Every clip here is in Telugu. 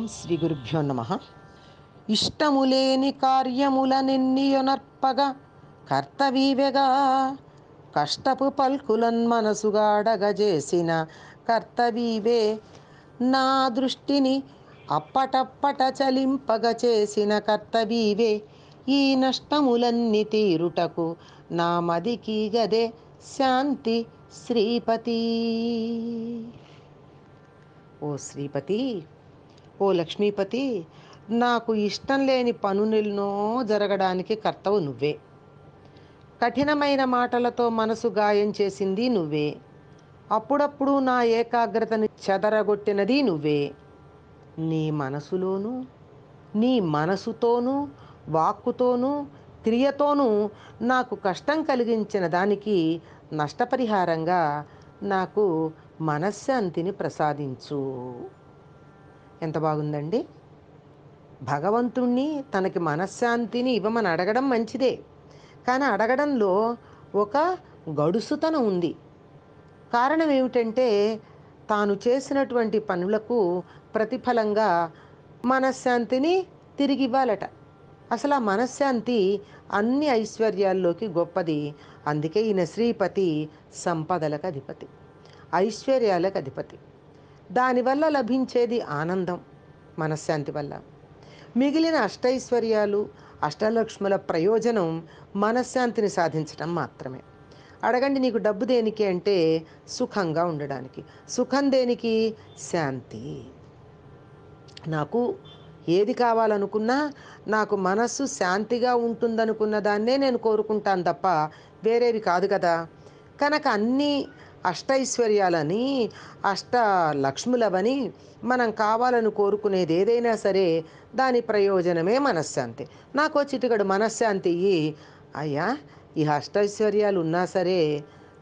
ఓం శ్రీ గురుభ్యో నమ ఇష్టములేని కార్యములనెన్నియొనర్పగా కర్తవీవెగా కష్టపు పల్కులన్ మనసుగాడగజేసిన కర్తవీవే నా దృష్టిని అప్పటప్పట చలింపగ చేసిన కర్తవీవే ఈ నష్టములన్నీ తీరుటకు నా మదికి గదే శాంతి శ్రీపతి ఓ శ్రీపతి ఓ లక్ష్మీపతి నాకు ఇష్టం లేని పనులనో జరగడానికి కర్తవు నువ్వే కఠినమైన మాటలతో మనసు గాయం చేసింది నువ్వే అప్పుడప్పుడు నా ఏకాగ్రతను చెదరగొట్టినది నువ్వే నీ మనసులోనూ నీ మనసుతోనూ వాక్కుతోనూ క్రియతోనూ నాకు కష్టం కలిగించిన దానికి నష్టపరిహారంగా నాకు మనశ్శాంతిని ప్రసాదించు ఎంత బాగుందండి భగవంతుణ్ణి తనకి మనశ్శాంతిని ఇవ్వమని అడగడం మంచిదే కానీ అడగడంలో ఒక గడుసుతనం ఉంది కారణం ఏమిటంటే తాను చేసినటువంటి పనులకు ప్రతిఫలంగా మనశ్శాంతిని తిరిగి ఇవ్వాలట అసలు ఆ మనశ్శాంతి అన్ని ఐశ్వర్యాల్లోకి గొప్పది అందుకే ఈయన శ్రీపతి సంపదలకు అధిపతి ఐశ్వర్యాలకు అధిపతి దానివల్ల లభించేది ఆనందం మనశ్శాంతి వల్ల మిగిలిన అష్టైశ్వర్యాలు అష్టలక్ష్ముల ప్రయోజనం మనశ్శాంతిని సాధించడం మాత్రమే అడగండి నీకు డబ్బు దేనికి అంటే సుఖంగా ఉండడానికి సుఖం దేనికి శాంతి నాకు ఏది కావాలనుకున్నా నాకు మనస్సు శాంతిగా ఉంటుందనుకున్న దాన్నే నేను కోరుకుంటాను తప్ప వేరేవి కాదు కదా కనుక అన్నీ అష్టైశ్వర్యాలని అష్ట లక్ష్ములవని మనం కావాలని కోరుకునేది ఏదైనా సరే దాని ప్రయోజనమే మనశ్శాంతి నాకు చిటికడు మనశ్శాంతి అయ్యా ఈ అష్టైశ్వర్యాలు ఉన్నా సరే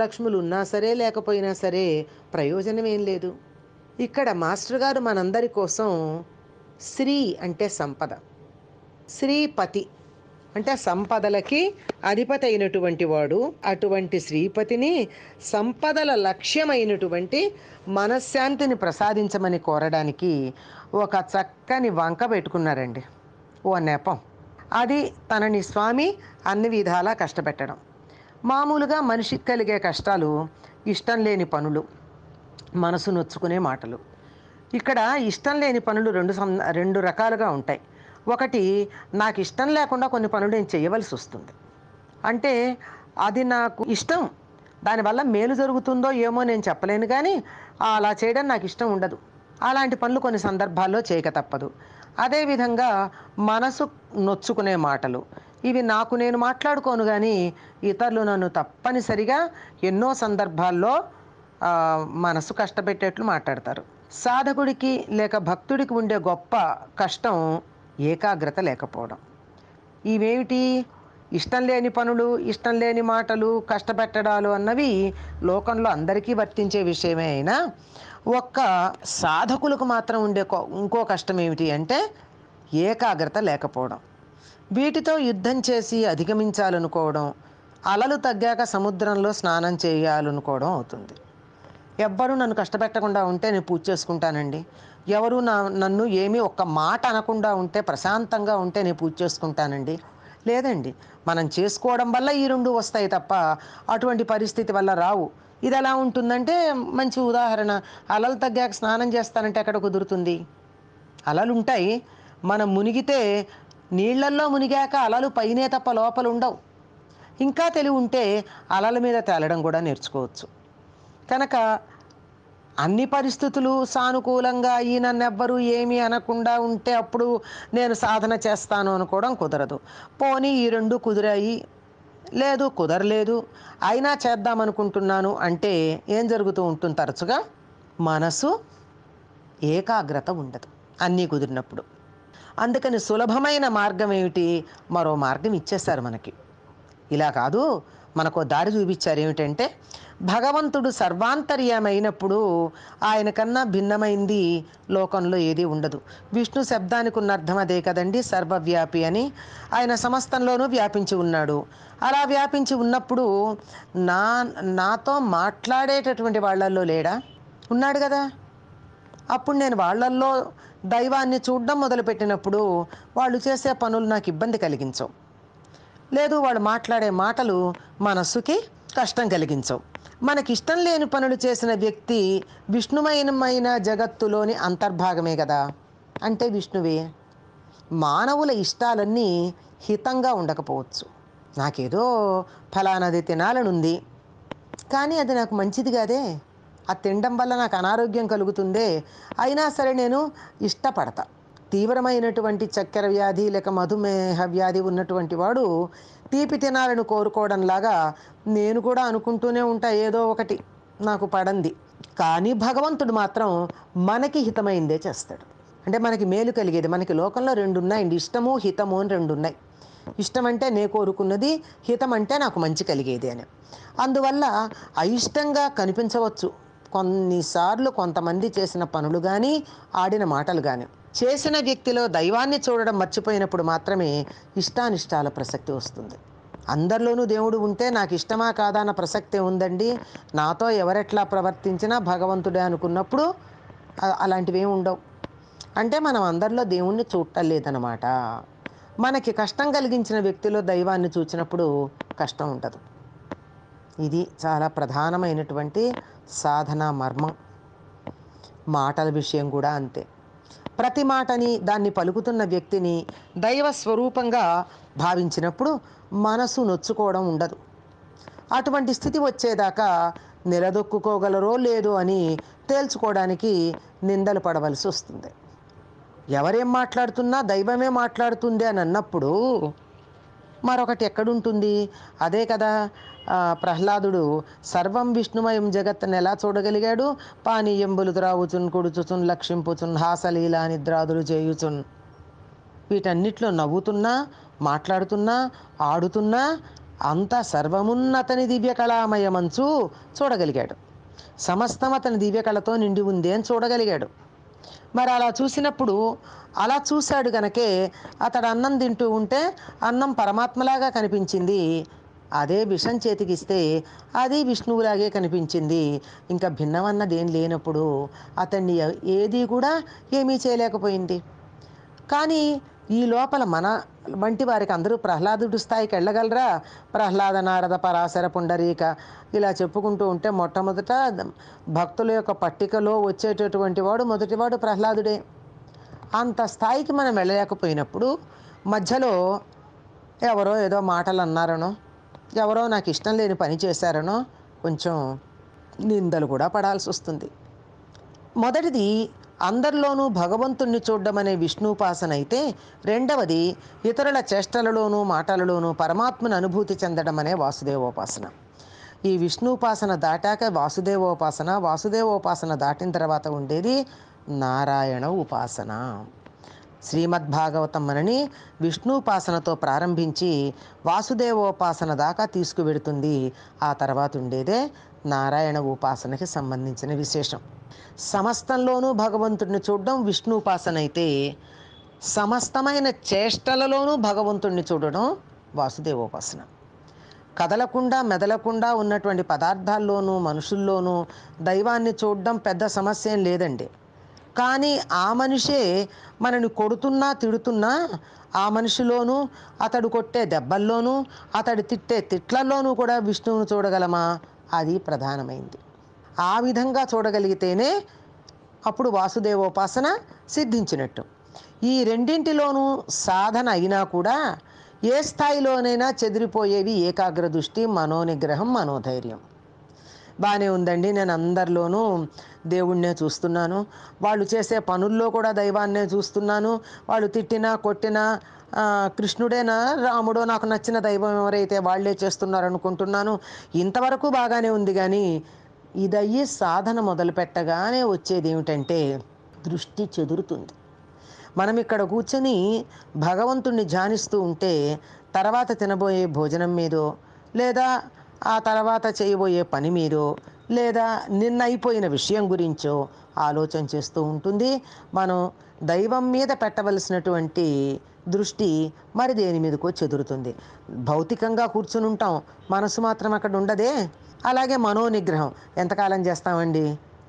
లక్ష్ములు ఉన్నా సరే లేకపోయినా సరే ప్రయోజనం ఏం లేదు ఇక్కడ మాస్టర్ గారు మనందరి కోసం శ్రీ అంటే సంపద శ్రీపతి అంటే సంపదలకి అధిపతి అయినటువంటి వాడు అటువంటి శ్రీపతిని సంపదల లక్ష్యమైనటువంటి మనశ్శాంతిని ప్రసాదించమని కోరడానికి ఒక చక్కని వంక పెట్టుకున్నారండి ఓ నెపం అది తనని స్వామి అన్ని విధాలా కష్టపెట్టడం మామూలుగా మనిషికి కలిగే కష్టాలు ఇష్టం లేని పనులు మనసు నొచ్చుకునే మాటలు ఇక్కడ ఇష్టం లేని పనులు రెండు రెండు రకాలుగా ఉంటాయి ఒకటి నాకు ఇష్టం లేకుండా కొన్ని పనులు నేను చేయవలసి వస్తుంది అంటే అది నాకు ఇష్టం దానివల్ల మేలు జరుగుతుందో ఏమో నేను చెప్పలేను కానీ అలా చేయడం నాకు ఇష్టం ఉండదు అలాంటి పనులు కొన్ని సందర్భాల్లో చేయక తప్పదు అదేవిధంగా మనసు నొచ్చుకునే మాటలు ఇవి నాకు నేను మాట్లాడుకోను కానీ ఇతరులు నన్ను తప్పనిసరిగా ఎన్నో సందర్భాల్లో మనసు కష్టపెట్టేట్లు మాట్లాడతారు సాధకుడికి లేక భక్తుడికి ఉండే గొప్ప కష్టం ఏకాగ్రత లేకపోవడం ఇవేమిటి ఇష్టం లేని పనులు ఇష్టం లేని మాటలు కష్టపెట్టడాలు అన్నవి లోకంలో అందరికీ వర్తించే విషయమే అయినా ఒక్క సాధకులకు మాత్రం ఉండే ఇంకో కష్టం ఏమిటి అంటే ఏకాగ్రత లేకపోవడం వీటితో యుద్ధం చేసి అధిగమించాలనుకోవడం అలలు తగ్గాక సముద్రంలో స్నానం చేయాలనుకోవడం అవుతుంది ఎవ్వరూ నన్ను కష్టపెట్టకుండా ఉంటే నేను పూజ చేసుకుంటానండి ఎవరు నా నన్ను ఏమీ ఒక్క మాట అనకుండా ఉంటే ప్రశాంతంగా ఉంటే నేను పూజ చేసుకుంటానండి లేదండి మనం చేసుకోవడం వల్ల ఈ రెండు వస్తాయి తప్ప అటువంటి పరిస్థితి వల్ల రావు ఇది ఎలా ఉంటుందంటే మంచి ఉదాహరణ అలలు తగ్గాక స్నానం చేస్తానంటే ఎక్కడ కుదురుతుంది అలలు ఉంటాయి మనం మునిగితే నీళ్లల్లో మునిగాక అలలు పైనే తప్ప లోపల ఉండవు ఇంకా తెలివి ఉంటే అలల మీద తేలడం కూడా నేర్చుకోవచ్చు కనుక అన్ని పరిస్థితులు సానుకూలంగా ఈయనన్నెవ్వరూ ఏమీ అనకుండా ఉంటే అప్పుడు నేను సాధన చేస్తాను అనుకోవడం కుదరదు పోనీ ఈ రెండు కుదిరాయి లేదు కుదరలేదు అయినా చేద్దామనుకుంటున్నాను అంటే ఏం జరుగుతూ ఉంటుంది తరచుగా మనసు ఏకాగ్రత ఉండదు అన్నీ కుదిరినప్పుడు అందుకని సులభమైన మార్గం ఏమిటి మరో మార్గం ఇచ్చేస్తారు మనకి ఇలా కాదు మనకు దారి చూపించారు ఏమిటంటే భగవంతుడు సర్వాంతర్యమైనప్పుడు ఆయన కన్నా భిన్నమైంది లోకంలో ఏది ఉండదు విష్ణు శబ్దానికి ఉన్న అర్థం అదే కదండి సర్వవ్యాపి అని ఆయన సమస్తంలోనూ వ్యాపించి ఉన్నాడు అలా వ్యాపించి ఉన్నప్పుడు నా నాతో మాట్లాడేటటువంటి వాళ్ళల్లో లేడా ఉన్నాడు కదా అప్పుడు నేను వాళ్ళల్లో దైవాన్ని చూడడం మొదలుపెట్టినప్పుడు వాళ్ళు చేసే పనులు నాకు ఇబ్బంది కలిగించవు లేదు వాళ్ళు మాట్లాడే మాటలు మనస్సుకి కష్టం కలిగించవు మనకిష్టం లేని పనులు చేసిన వ్యక్తి విష్ణుమయమైన జగత్తులోని అంతర్భాగమే కదా అంటే విష్ణువే మానవుల ఇష్టాలన్నీ హితంగా ఉండకపోవచ్చు నాకేదో ఫలానది తినాలనుంది కానీ అది నాకు మంచిది కాదే ఆ తినడం వల్ల నాకు అనారోగ్యం కలుగుతుందే అయినా సరే నేను ఇష్టపడతా తీవ్రమైనటువంటి చక్కెర వ్యాధి లేక మధుమేహ వ్యాధి ఉన్నటువంటి వాడు తీపి తినాలని కోరుకోవడంలాగా నేను కూడా అనుకుంటూనే ఉంటా ఏదో ఒకటి నాకు పడంది కానీ భగవంతుడు మాత్రం మనకి హితమైందే చేస్తాడు అంటే మనకి మేలు కలిగేది మనకి లోకంలో రెండు ఉన్నాయండి ఇష్టము హితము అని రెండు ఉన్నాయి ఇష్టం అంటే నే కోరుకున్నది హితం అంటే నాకు మంచి కలిగేది అని అందువల్ల అయిష్టంగా కనిపించవచ్చు కొన్నిసార్లు కొంతమంది చేసిన పనులు కానీ ఆడిన మాటలు కానీ చేసిన వ్యక్తిలో దైవాన్ని చూడడం మర్చిపోయినప్పుడు మాత్రమే ఇష్టానిష్టాల ప్రసక్తి వస్తుంది అందరిలోనూ దేవుడు ఉంటే నాకు ఇష్టమా కాదా అన్న ప్రసక్తి ఉందండి నాతో ఎవరెట్లా ప్రవర్తించినా భగవంతుడే అనుకున్నప్పుడు అలాంటివి ఉండవు అంటే మనం అందరిలో దేవుణ్ణి చూడటం లేదనమాట మనకి కష్టం కలిగించిన వ్యక్తిలో దైవాన్ని చూచినప్పుడు కష్టం ఉండదు ఇది చాలా ప్రధానమైనటువంటి సాధన మర్మం మాటల విషయం కూడా అంతే ప్రతి మాటని దాన్ని పలుకుతున్న వ్యక్తిని దైవ స్వరూపంగా భావించినప్పుడు మనసు నొచ్చుకోవడం ఉండదు అటువంటి స్థితి వచ్చేదాకా నిలదొక్కుకోగలరో లేదో అని తేల్చుకోవడానికి నిందలు పడవలసి వస్తుంది ఎవరేం మాట్లాడుతున్నా దైవమే మాట్లాడుతుంది అని అన్నప్పుడు మరొకటి ఎక్కడుంటుంది అదే కదా ప్రహ్లాదుడు సర్వం విష్ణుమయం జగత్తును ఎలా చూడగలిగాడు పానీయంబులు త్రావుచున్ కుడుచుచున్ లక్షింపుచున్ హాసలీలా నిద్రాదులు చేయుచున్ వీటన్నిట్లో నవ్వుతున్నా మాట్లాడుతున్నా ఆడుతున్నా అంతా సర్వమున్నతని దివ్య కళామయమంచు చూడగలిగాడు సమస్తం అతని దివ్యకళతో నిండి ఉంది అని చూడగలిగాడు మరి అలా చూసినప్పుడు అలా చూశాడు గనకే అతడు అన్నం తింటూ ఉంటే అన్నం పరమాత్మలాగా కనిపించింది అదే విషం చేతికిస్తే అది విష్ణువులాగే కనిపించింది ఇంకా భిన్నమన్నదేం లేనప్పుడు అతన్ని ఏది కూడా ఏమీ చేయలేకపోయింది కానీ ఈ లోపల మన వంటి వారికి అందరూ ప్రహ్లాదుడు స్థాయికి వెళ్ళగలరా ప్రహ్లాద నారద పరాశర పుండరీక ఇలా చెప్పుకుంటూ ఉంటే మొట్టమొదట భక్తుల యొక్క పట్టికలో వచ్చేటటువంటి వాడు మొదటివాడు ప్రహ్లాదుడే అంత స్థాయికి మనం వెళ్ళలేకపోయినప్పుడు మధ్యలో ఎవరో ఏదో మాటలు అన్నారనో ఎవరో నాకు ఇష్టం లేని పని చేశారనో కొంచెం నిందలు కూడా పడాల్సి వస్తుంది మొదటిది అందరిలోనూ భగవంతుణ్ణి చూడ్డమనే విష్ణుపాసన అయితే రెండవది ఇతరుల చేష్టలలోనూ మాటలలోనూ పరమాత్మను అనుభూతి చెందడం అనే వాసుదేవోపాసన ఈ విష్ణుపాసన దాటాక వాసుదేవోపాసన వాసుదేవోపాసన దాటిన తర్వాత ఉండేది నారాయణ ఉపాసన శ్రీమద్భాగవతమ్మని విష్ణుపాసనతో ప్రారంభించి వాసుదేవోపాసన దాకా తీసుకువెడుతుంది ఆ తర్వాత ఉండేదే నారాయణ ఉపాసనకి సంబంధించిన విశేషం సమస్తంలోనూ భగవంతుడిని చూడడం విష్ణు ఉపాసన అయితే సమస్తమైన చేష్టలలోనూ భగవంతుణ్ణి చూడడం వాసుదేవోపాసన కదలకుండా మెదలకుండా ఉన్నటువంటి పదార్థాల్లోనూ మనుషుల్లోనూ దైవాన్ని చూడడం పెద్ద సమస్య ఏం లేదండి కానీ ఆ మనిషే మనని కొడుతున్నా తిడుతున్నా ఆ మనిషిలోనూ అతడు కొట్టే దెబ్బల్లోనూ అతడు తిట్టే తిట్లల్లోనూ కూడా విష్ణువును చూడగలమా అది ప్రధానమైంది ఆ విధంగా చూడగలిగితేనే అప్పుడు వాసుదేవోపాసన సిద్ధించినట్టు ఈ రెండింటిలోనూ సాధన అయినా కూడా ఏ స్థాయిలోనైనా చెదిరిపోయేవి ఏకాగ్ర దృష్టి మనోనిగ్రహం మనోధైర్యం బాగానే ఉందండి నేను అందరిలోనూ దేవుణ్ణే చూస్తున్నాను వాళ్ళు చేసే పనుల్లో కూడా దైవాన్నే చూస్తున్నాను వాళ్ళు తిట్టినా కొట్టినా కృష్ణుడేనా రాముడో నాకు నచ్చిన దైవం ఎవరైతే వాళ్లే చేస్తున్నారు అనుకుంటున్నాను ఇంతవరకు బాగానే ఉంది కానీ ఇదయ్యి సాధన మొదలు పెట్టగానే వచ్చేది ఏమిటంటే దృష్టి చెదురుతుంది మనం ఇక్కడ కూర్చొని భగవంతుణ్ణి ధ్యానిస్తూ ఉంటే తర్వాత తినబోయే భోజనం మీదో లేదా ఆ తర్వాత చేయబోయే పని మీదో లేదా నిన్న అయిపోయిన విషయం గురించో ఆలోచన చేస్తూ ఉంటుంది మనం దైవం మీద పెట్టవలసినటువంటి దృష్టి మరి దేని మీదకో చెదురుతుంది భౌతికంగా కూర్చుని ఉంటాం మనసు మాత్రం అక్కడ ఉండదే అలాగే మనో నిగ్రహం ఎంతకాలం చేస్తామండి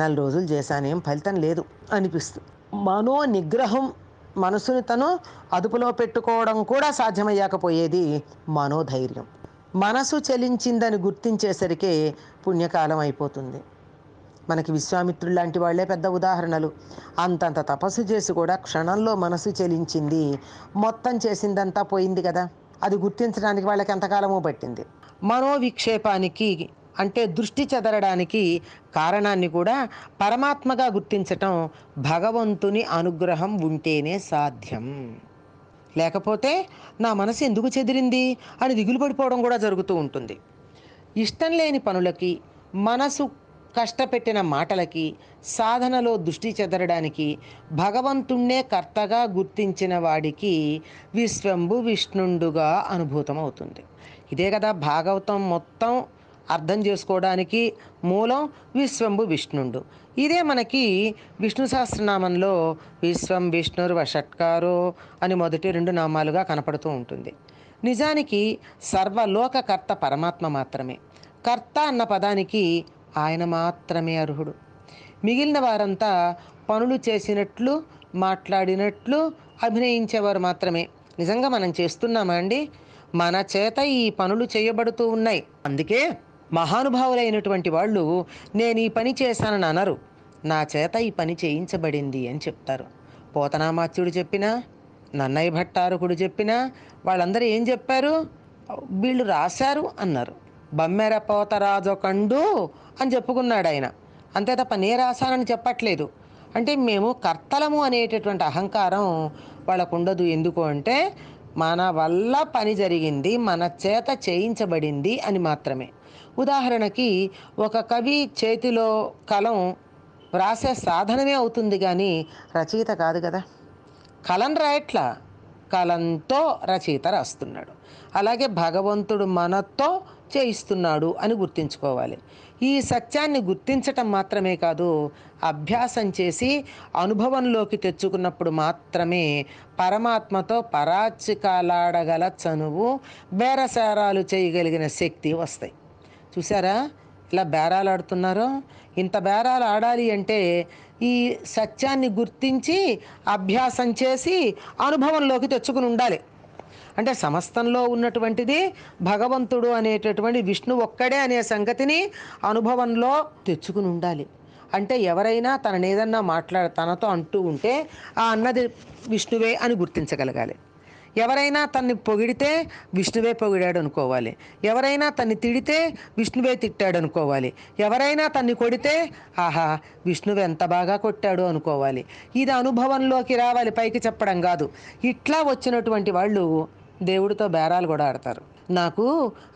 నెల రోజులు చేశానేం ఫలితం లేదు అనిపిస్తుంది మనో నిగ్రహం మనసును తను అదుపులో పెట్టుకోవడం కూడా సాధ్యమయ్యాకపోయేది మనోధైర్యం మనసు చలించిందని గుర్తించేసరికి పుణ్యకాలం అయిపోతుంది మనకి విశ్వామిత్రులు లాంటి వాళ్లే పెద్ద ఉదాహరణలు అంతంత తపస్సు చేసి కూడా క్షణంలో మనసు చెలించింది మొత్తం చేసిందంతా పోయింది కదా అది గుర్తించడానికి వాళ్ళకి ఎంతకాలమో పట్టింది మనోవిక్షేపానికి అంటే దృష్టి చెదరడానికి కారణాన్ని కూడా పరమాత్మగా గుర్తించటం భగవంతుని అనుగ్రహం ఉంటేనే సాధ్యం లేకపోతే నా మనసు ఎందుకు చెదిరింది అని దిగులు పడిపోవడం కూడా జరుగుతూ ఉంటుంది ఇష్టం లేని పనులకి మనసు కష్టపెట్టిన మాటలకి సాధనలో దృష్టి చెదరడానికి భగవంతుణ్ణే కర్తగా గుర్తించిన వాడికి విశ్వంభు విష్ణుండుగా అనుభూతమవుతుంది ఇదే కదా భాగవతం మొత్తం అర్థం చేసుకోవడానికి మూలం విశ్వంభు విష్ణుండు ఇదే మనకి విష్ణు సహస్రనామంలో విశ్వం విష్ణుర్ వషట్కారు అని మొదటి రెండు నామాలుగా కనపడుతూ ఉంటుంది నిజానికి సర్వలోకకర్త పరమాత్మ మాత్రమే కర్త అన్న పదానికి ఆయన మాత్రమే అర్హుడు మిగిలిన వారంతా పనులు చేసినట్లు మాట్లాడినట్లు అభినయించేవారు మాత్రమే నిజంగా మనం చేస్తున్నామా అండి మన చేత ఈ పనులు చేయబడుతూ ఉన్నాయి అందుకే మహానుభావులైనటువంటి వాళ్ళు నేను ఈ పని చేశానని అనరు నా చేత ఈ పని చేయించబడింది అని చెప్తారు పోతనామాత్యుడు చెప్పినా నన్నయ్య భట్టారకుడు చెప్పినా వాళ్ళందరూ ఏం చెప్పారు వీళ్ళు రాశారు అన్నారు బమ్మెర పోతరాజొకండు అని చెప్పుకున్నాడు ఆయన అంతే తప్ప నే రాశానని చెప్పట్లేదు అంటే మేము కర్తలము అనేటటువంటి అహంకారం వాళ్ళకు ఉండదు ఎందుకు అంటే మన వల్ల పని జరిగింది మన చేత చేయించబడింది అని మాత్రమే ఉదాహరణకి ఒక కవి చేతిలో కలం వ్రాసే సాధనమే అవుతుంది కానీ రచయిత కాదు కదా కలం రాయట్లా కలంతో రచయిత రాస్తున్నాడు అలాగే భగవంతుడు మనతో చేయిస్తున్నాడు అని గుర్తుంచుకోవాలి ఈ సత్యాన్ని గుర్తించటం మాత్రమే కాదు అభ్యాసం చేసి అనుభవంలోకి తెచ్చుకున్నప్పుడు మాత్రమే పరమాత్మతో పరాచికలాడగల చనువు బేరసారాలు చేయగలిగిన శక్తి వస్తాయి చూసారా ఇలా బేరాలు ఆడుతున్నారు ఇంత బేరాలు ఆడాలి అంటే ఈ సత్యాన్ని గుర్తించి అభ్యాసం చేసి అనుభవంలోకి తెచ్చుకుని ఉండాలి అంటే సమస్తంలో ఉన్నటువంటిది భగవంతుడు అనేటటువంటి విష్ణు ఒక్కడే అనే సంగతిని అనుభవంలో తెచ్చుకుని ఉండాలి అంటే ఎవరైనా తనని ఏదన్నా మాట్లాడ తనతో అంటూ ఉంటే ఆ అన్నది విష్ణువే అని గుర్తించగలగాలి ఎవరైనా తన్ని పొగిడితే విష్ణువే పొగిడాడు అనుకోవాలి ఎవరైనా తన్ని తిడితే విష్ణువే తిట్టాడు అనుకోవాలి ఎవరైనా తన్ని కొడితే ఆహా విష్ణువు ఎంత బాగా కొట్టాడు అనుకోవాలి ఇది అనుభవంలోకి రావాలి పైకి చెప్పడం కాదు ఇట్లా వచ్చినటువంటి వాళ్ళు దేవుడితో బేరాలు కూడా ఆడతారు నాకు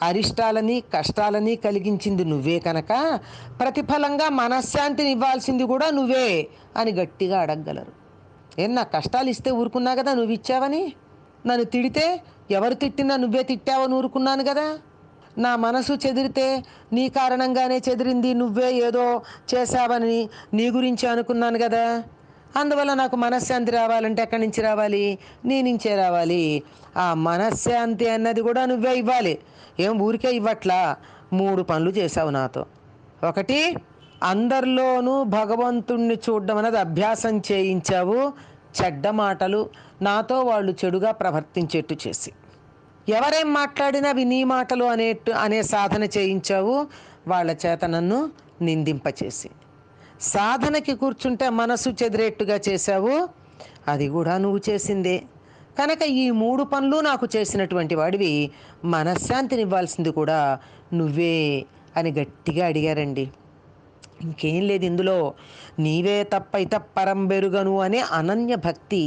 అరిష్టాలని కష్టాలని కలిగించింది నువ్వే కనుక ప్రతిఫలంగా మనశ్శాంతిని ఇవ్వాల్సింది కూడా నువ్వే అని గట్టిగా అడగగలరు ఏం నా కష్టాలు ఇస్తే ఊరుకున్నా కదా నువ్వు ఇచ్చావని నన్ను తిడితే ఎవరు తిట్టినా నువ్వే తిట్టావని ఊరుకున్నాను కదా నా మనసు చెదిరితే నీ కారణంగానే చెదిరింది నువ్వే ఏదో చేశావని నీ గురించి అనుకున్నాను కదా అందువల్ల నాకు మనశ్శాంతి రావాలంటే ఎక్కడి నుంచి రావాలి నీ నుంచే రావాలి ఆ మనశ్శాంతి అన్నది కూడా నువ్వే ఇవ్వాలి ఏం ఊరికే ఇవ్వట్లా మూడు పనులు చేశావు నాతో ఒకటి అందరిలోనూ భగవంతుణ్ణి చూడడం అనేది అభ్యాసం చేయించావు చెడ్డ మాటలు నాతో వాళ్ళు చెడుగా ప్రవర్తించేట్టు చేసి ఎవరేం మాట్లాడినా అవి నీ మాటలు అనేట్టు అనే సాధన చేయించావు వాళ్ళ చేత నన్ను నిందింపచేసి సాధనకి కూర్చుంటే మనసు చెదిరేట్టుగా చేశావు అది కూడా నువ్వు చేసిందే కనుక ఈ మూడు పనులు నాకు చేసినటువంటి వాడివి మనశ్శాంతినివ్వాల్సింది కూడా నువ్వే అని గట్టిగా అడిగారండి ఇంకేం లేదు ఇందులో నీవే తప్ప ఇత పరం అనే అనన్య భక్తి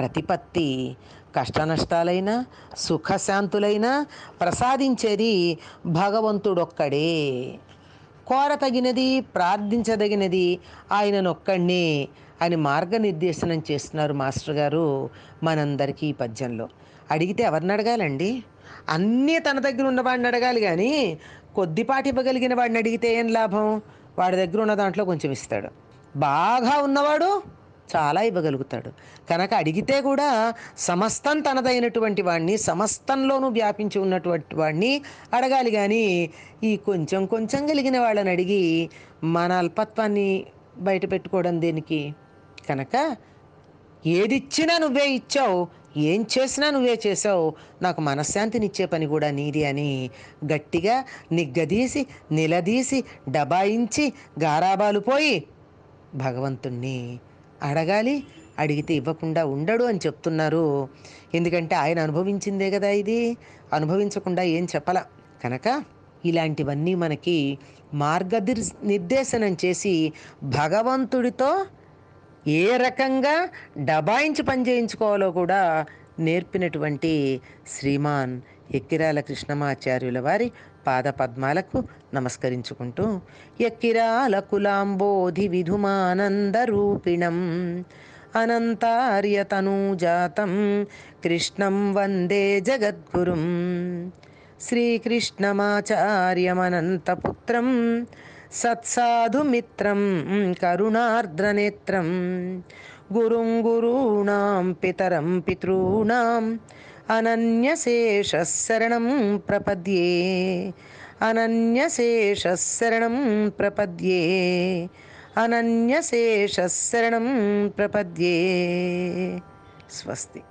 ప్రతిపత్తి కష్టనష్టాలైనా సుఖశాంతులైనా ప్రసాదించేది భగవంతుడొక్కడే కోరతగినది ప్రార్థించదగినది ఆయన నొక్కడినే అని మార్గనిర్దేశనం చేస్తున్నారు మాస్టర్ గారు మనందరికీ ఈ పద్యంలో అడిగితే ఎవరిని అడగాలండి అన్నీ తన దగ్గర ఉన్నవాడిని అడగాలి కానీ కొద్దిపాటి ఇవ్వగలిగిన వాడిని అడిగితే ఏం లాభం వాడి దగ్గర ఉన్న దాంట్లో కొంచెం ఇస్తాడు బాగా ఉన్నవాడు చాలా ఇవ్వగలుగుతాడు కనుక అడిగితే కూడా సమస్తం తనదైనటువంటి వాడిని సమస్తంలోనూ వ్యాపించి ఉన్నటువంటి వాడిని అడగాలి కానీ ఈ కొంచెం కొంచెం కలిగిన వాళ్ళని అడిగి మన అల్పత్వాన్ని బయట పెట్టుకోవడం దేనికి కనుక ఏదిచ్చినా నువ్వే ఇచ్చావు ఏం చేసినా నువ్వే చేసావు నాకు మనశ్శాంతినిచ్చే పని కూడా నీది అని గట్టిగా నిగ్గదీసి నిలదీసి డబాయించి గారాబాలు పోయి భగవంతుణ్ణి అడగాలి అడిగితే ఇవ్వకుండా ఉండడు అని చెప్తున్నారు ఎందుకంటే ఆయన అనుభవించిందే కదా ఇది అనుభవించకుండా ఏం చెప్పాల కనుక ఇలాంటివన్నీ మనకి మార్గదిర్ నిర్దేశనం చేసి భగవంతుడితో ఏ రకంగా డబాయించి పనిచేయించుకోవాలో కూడా నేర్పినటువంటి శ్రీమాన్ ఎక్కిరాల కృష్ణమాచార్యుల వారి పాదపద్మాలకు నమస్కరించుకుంటూ ఎక్కిరాల కులాంబోధి విధుమానందరూపిణం జాతం కృష్ణం వందే జగద్గురుం శ్రీకృష్ణమాచార్యమనంతపుత్రం సత్సాధుమిత్రం కరుణార్ద్రనేత్రం గురుం గురూణాం పితరం పితృణాం అనన్యశేషరణం ప్రపద్యే అనన్యశేషరణం ప్రపద్యే అనన్యశేషరణం ప్రపద్యే స్వస్తి